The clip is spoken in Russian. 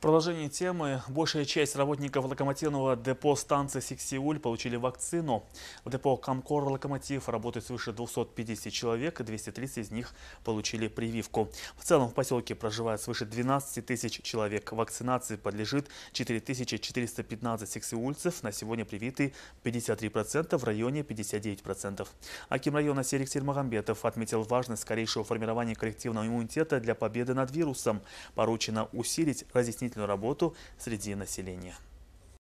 продолжение темы большая часть работников локомотивного депо станции Сиксиуль получили вакцину. В депо Камкор Локомотив работает свыше 250 человек, 230 из них получили прививку. В целом в поселке проживает свыше 12 тысяч человек. Вакцинации подлежит 4415 сиксиульцев. На сегодня привиты 53%, в районе 59%. Аким района Серик Сельмагамбетов отметил важность скорейшего формирования коллективного иммунитета для победы над вирусом. Поручено усилить разъяснительные объяснительную работу среди населения.